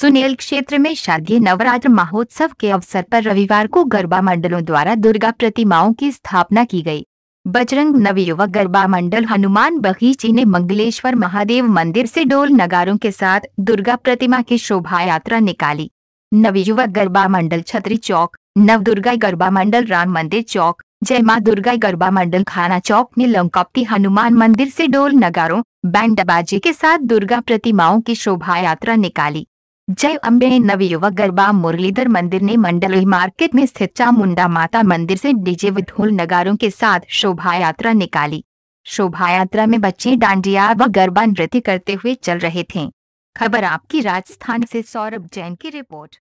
सुनेल क्षेत्र में शारदीय नवरात्र महोत्सव के अवसर पर रविवार को गरबा मंडलों द्वारा दुर्गा प्रतिमाओं की स्थापना की गई बजरंग नवयुवक गरबा मंडल हनुमान बगीची ने मंगलेश्वर महादेव मंदिर से डोल नगारों के साथ दुर्गा प्रतिमा की शोभा यात्रा निकाली नवयुवक गरबा मंडल छतरी चौक नव दुर्गा गरबा मंडल राम मंदिर चौक जय माँ दुर्गा गरबा मंडल खाना चौक में लंकाप्ती हनुमान मंदिर से डोल नगारों बैंड के साथ दुर्गा प्रतिमाओं की शोभा यात्रा निकाली जय अम्बे युवक गरबा मुरलीधर मंदिर ने मंडलोई मार्केट में स्थित चामुंडा माता मंदिर से डीजे व नगारों के साथ शोभा यात्रा निकाली शोभा यात्रा में बच्चे डांडिया व गरबा नृत्य करते हुए चल रहे थे खबर आपकी राजस्थान से सौरभ जैन की रिपोर्ट